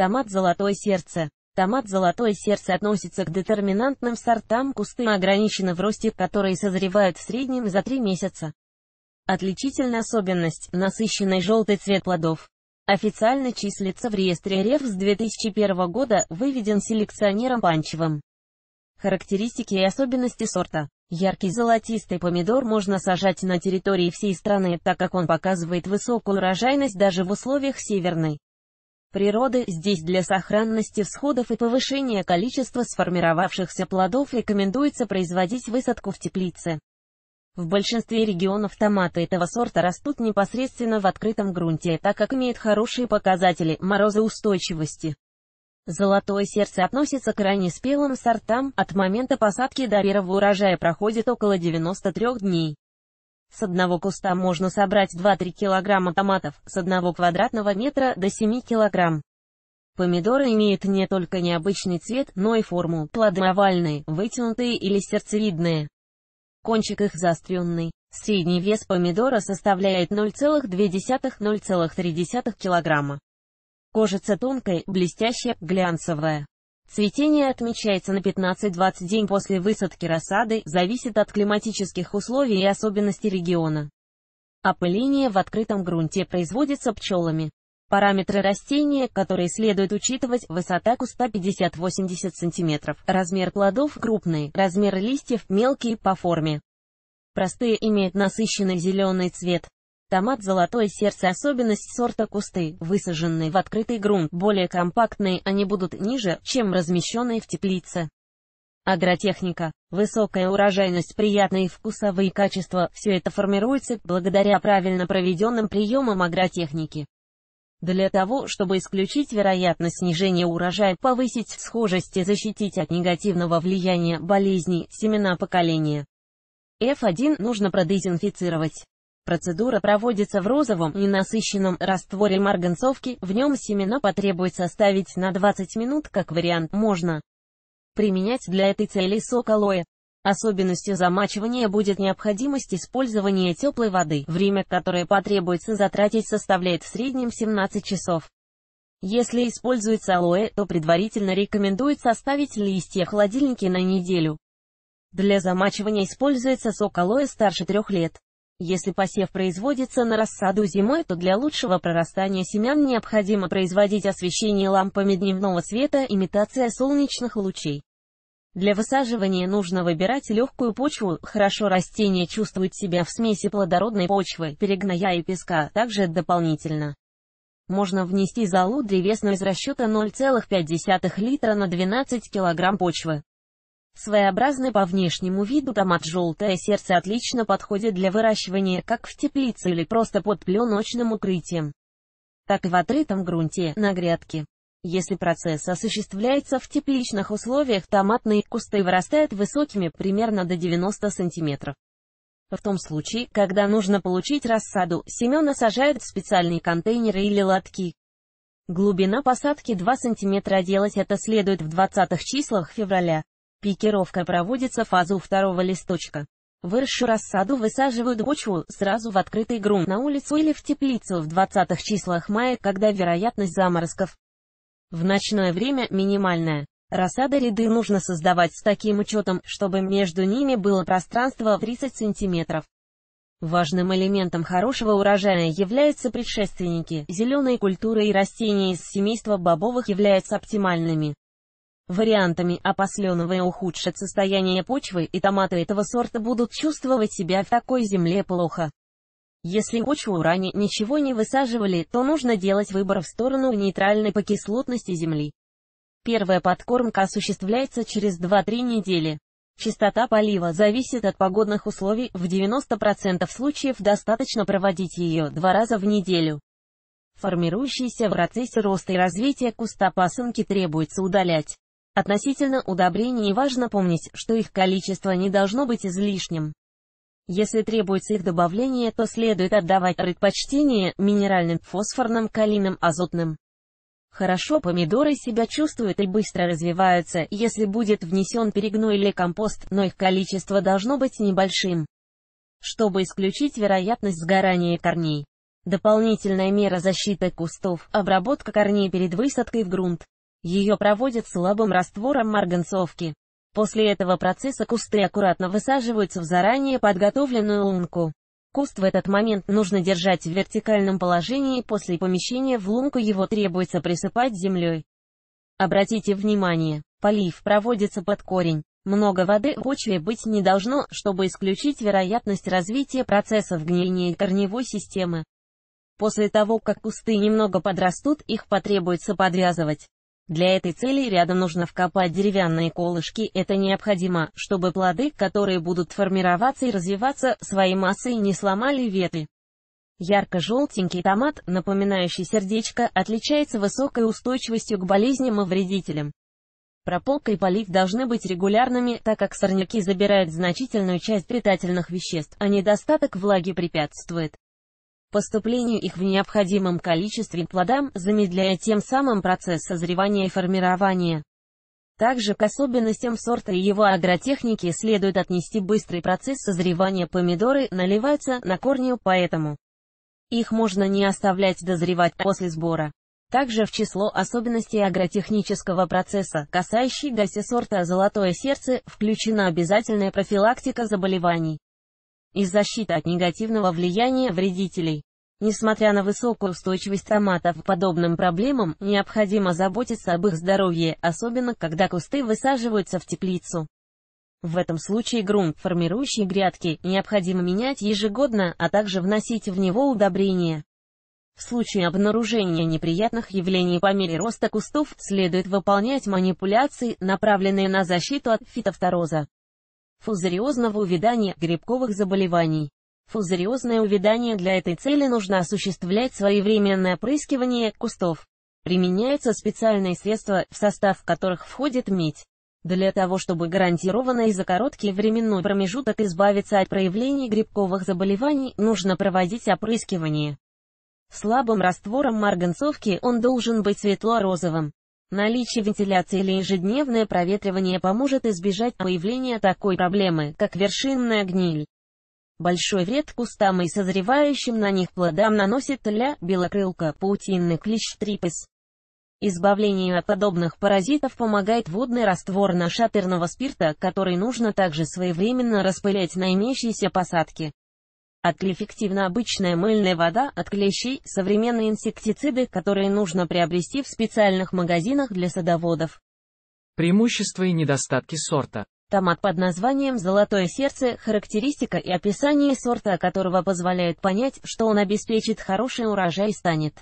Томат «Золотое сердце». Томат «Золотое сердце» относится к детерминантным сортам кусты ограничены в росте, которые созревают в среднем за три месяца. Отличительная особенность – насыщенный желтый цвет плодов. Официально числится в реестре РФ с 2001 года, выведен селекционером Панчевым. Характеристики и особенности сорта. Яркий золотистый помидор можно сажать на территории всей страны, так как он показывает высокую урожайность даже в условиях северной природы, здесь для сохранности всходов и повышения количества сформировавшихся плодов рекомендуется производить высадку в теплице. В большинстве регионов томаты этого сорта растут непосредственно в открытом грунте, так как имеют хорошие показатели морозоустойчивости. Золотое сердце относится к ранне спелым сортам, от момента посадки до первого урожая проходит около 93 дней. С одного куста можно собрать 2-3 килограмма томатов, с одного квадратного метра до 7 килограмм. Помидоры имеют не только необычный цвет, но и форму. Плоды овальные, вытянутые или сердцевидные. Кончик их заостренный. Средний вес помидора составляет 0,2-0,3 килограмма. Кожица тонкая, блестящая, глянцевая. Цветение отмечается на 15-20 день после высадки рассады, зависит от климатических условий и особенностей региона. Опыление в открытом грунте производится пчелами. Параметры растения, которые следует учитывать, высота куста 50-80 см, размер плодов крупный, размер листьев мелкие по форме. Простые имеют насыщенный зеленый цвет, Томат «Золотое сердце» — особенность сорта кусты, высаженные в открытый грунт, более компактные они будут ниже, чем размещенные в теплице. Агротехника. Высокая урожайность, приятные вкусовые качества – все это формируется благодаря правильно проведенным приемам агротехники. Для того, чтобы исключить вероятность снижения урожая, повысить схожесть и защитить от негативного влияния болезней семена поколения. F1 нужно продезинфицировать. Процедура проводится в розовом, ненасыщенном растворе марганцовки, в нем семена потребуется оставить на 20 минут, как вариант, можно применять для этой цели сок алоэ. Особенностью замачивания будет необходимость использования теплой воды, время, которое потребуется затратить, составляет в среднем 17 часов. Если используется алоэ, то предварительно рекомендуется оставить листья в холодильнике на неделю. Для замачивания используется сок алоэ старше 3 лет. Если посев производится на рассаду зимой, то для лучшего прорастания семян необходимо производить освещение лампами дневного света, имитация солнечных лучей. Для высаживания нужно выбирать легкую почву, хорошо растение чувствует себя в смеси плодородной почвы, перегноя и песка, а также дополнительно. Можно внести залу древесную из расчета 0,5 литра на 12 кг почвы. Своеобразный по внешнему виду томат желтое сердце отлично подходит для выращивания как в теплице или просто под пленочным укрытием, так и в отрытом грунте, на грядке. Если процесс осуществляется в тепличных условиях, томатные кусты вырастают высокими примерно до 90 см. В том случае, когда нужно получить рассаду, семена сажают в специальные контейнеры или лотки. Глубина посадки 2 см, делать это следует в 20 числах февраля. Пикировка проводится в фазу второго листочка. Выросшую рассаду высаживают в почву, сразу в открытый грунт на улицу или в теплицу в 20-х числах мая, когда вероятность заморозков в ночное время минимальная. Рассады ряды нужно создавать с таким учетом, чтобы между ними было пространство 30 см. Важным элементом хорошего урожая являются предшественники. Зеленые культуры и растения из семейства бобовых являются оптимальными вариантами, а и ухудшат состояние почвы и томаты этого сорта будут чувствовать себя в такой земле плохо. Если почву ранее ничего не высаживали, то нужно делать выбор в сторону нейтральной по кислотности земли. Первая подкормка осуществляется через 2-3 недели. Частота полива зависит от погодных условий, в 90% случаев достаточно проводить ее два раза в неделю. Формирующиеся в процессе роста и развития куста пасынки требуется удалять. Относительно удобрений важно помнить, что их количество не должно быть излишним. Если требуется их добавление, то следует отдавать предпочтение минеральным, фосфорным, калийным, азотным. Хорошо помидоры себя чувствуют и быстро развиваются, если будет внесен перегной или компост, но их количество должно быть небольшим, чтобы исключить вероятность сгорания корней. Дополнительная мера защиты кустов – обработка корней перед высадкой в грунт. Ее проводят слабым раствором марганцовки. После этого процесса кусты аккуратно высаживаются в заранее подготовленную лунку. Куст в этот момент нужно держать в вертикальном положении, после помещения в лунку его требуется присыпать землей. Обратите внимание, полив проводится под корень. Много воды в почве быть не должно, чтобы исключить вероятность развития процессов гниения корневой системы. После того, как кусты немного подрастут, их потребуется подвязывать. Для этой цели рядом нужно вкопать деревянные колышки, это необходимо, чтобы плоды, которые будут формироваться и развиваться, своей массой не сломали ветви. Ярко-желтенький томат, напоминающий сердечко, отличается высокой устойчивостью к болезням и вредителям. Прополка и полив должны быть регулярными, так как сорняки забирают значительную часть питательных веществ, а недостаток влаги препятствует поступлению их в необходимом количестве плодам, замедляя тем самым процесс созревания и формирования. Также к особенностям сорта и его агротехники следует отнести быстрый процесс созревания помидоры, наливаются на корню, поэтому их можно не оставлять дозревать после сбора. Также в число особенностей агротехнического процесса, касающихся сорта «Золотое сердце», включена обязательная профилактика заболеваний и защита от негативного влияния вредителей. Несмотря на высокую устойчивость томатов к подобным проблемам, необходимо заботиться об их здоровье, особенно когда кусты высаживаются в теплицу. В этом случае грунт, формирующий грядки, необходимо менять ежегодно, а также вносить в него удобрения. В случае обнаружения неприятных явлений по мере роста кустов следует выполнять манипуляции, направленные на защиту от фитофтороза фузариозного увядания грибковых заболеваний. Фузариозное увядание для этой цели нужно осуществлять своевременное опрыскивание кустов. Применяются специальные средства, в состав которых входит медь. Для того, чтобы гарантированно и за короткий временной промежуток избавиться от проявлений грибковых заболеваний, нужно проводить опрыскивание. Слабым раствором марганцовки он должен быть светло-розовым. Наличие вентиляции или ежедневное проветривание поможет избежать появления такой проблемы, как вершинная гниль. Большой вред кустам и созревающим на них плодам наносит ля, белокрылка, паутинный клещ трипес. Избавлению от подобных паразитов помогает водный раствор нашатырного спирта, который нужно также своевременно распылять на имеющиеся посадки. Атлив эффективна обычная мыльная вода от клещей, современные инсектициды, которые нужно приобрести в специальных магазинах для садоводов. Преимущества и недостатки сорта. Томат под названием «Золотое сердце» – характеристика и описание сорта, которого позволяет понять, что он обеспечит хороший урожай и станет.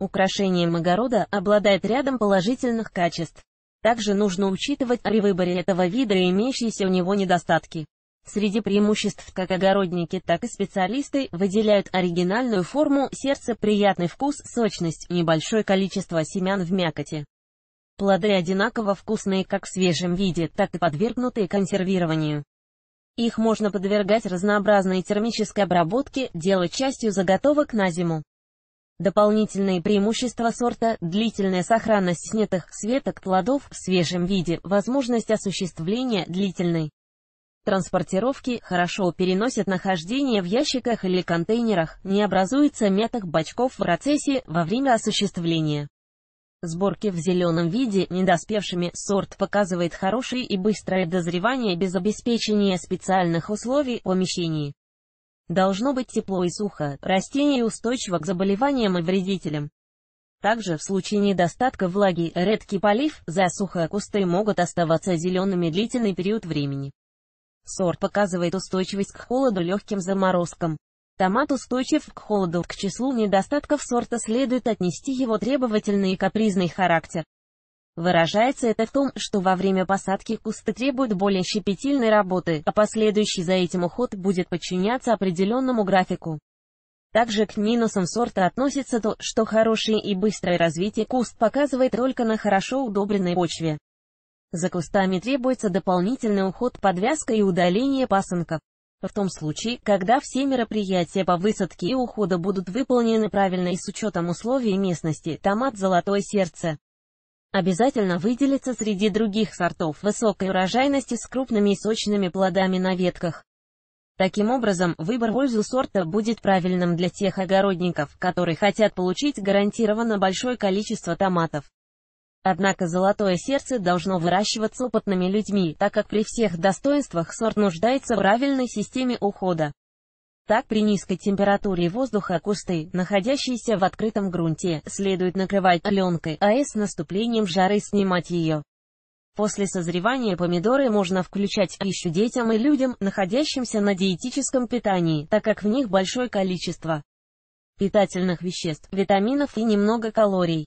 Украшением огорода обладает рядом положительных качеств. Также нужно учитывать при выборе этого вида имеющиеся у него недостатки. Среди преимуществ как огородники, так и специалисты выделяют оригинальную форму сердца, приятный вкус, сочность, небольшое количество семян в мякоти. Плоды одинаково вкусные как в свежем виде, так и подвергнутые консервированию. Их можно подвергать разнообразной термической обработке, делать частью заготовок на зиму. Дополнительные преимущества сорта – длительная сохранность снятых светок плодов в свежем виде, возможность осуществления длительной транспортировки, хорошо переносят нахождение в ящиках или контейнерах, не образуется меток бачков в процессе во время осуществления. Сборки в зеленом виде недоспевшими сорт показывает хорошее и быстрое дозревание без обеспечения специальных условий помещений. Должно быть тепло и сухо, растение устойчиво к заболеваниям и вредителям. Также в случае недостатка влаги, редкий полив, засуха кусты могут оставаться зелеными длительный период времени. Сорт показывает устойчивость к холоду легким заморозкам. Томат устойчив к холоду, к числу недостатков сорта следует отнести его требовательный и капризный характер. Выражается это в том, что во время посадки кусты требуют более щепетильной работы, а последующий за этим уход будет подчиняться определенному графику. Также к минусам сорта относится то, что хорошее и быстрое развитие куст показывает только на хорошо удобренной почве. За кустами требуется дополнительный уход, подвязка и удаление пасынков. В том случае, когда все мероприятия по высадке и уходу будут выполнены правильно и с учетом условий местности, томат «Золотое сердце» обязательно выделится среди других сортов высокой урожайности с крупными и сочными плодами на ветках. Таким образом, выбор в пользу сорта будет правильным для тех огородников, которые хотят получить гарантированно большое количество томатов. Однако золотое сердце должно выращиваться опытными людьми, так как при всех достоинствах сорт нуждается в правильной системе ухода. Так при низкой температуре воздуха кусты, находящиеся в открытом грунте, следует накрывать пленкой, а с наступлением жары снимать ее. После созревания помидоры можно включать в пищу детям и людям, находящимся на диетическом питании, так как в них большое количество питательных веществ, витаминов и немного калорий.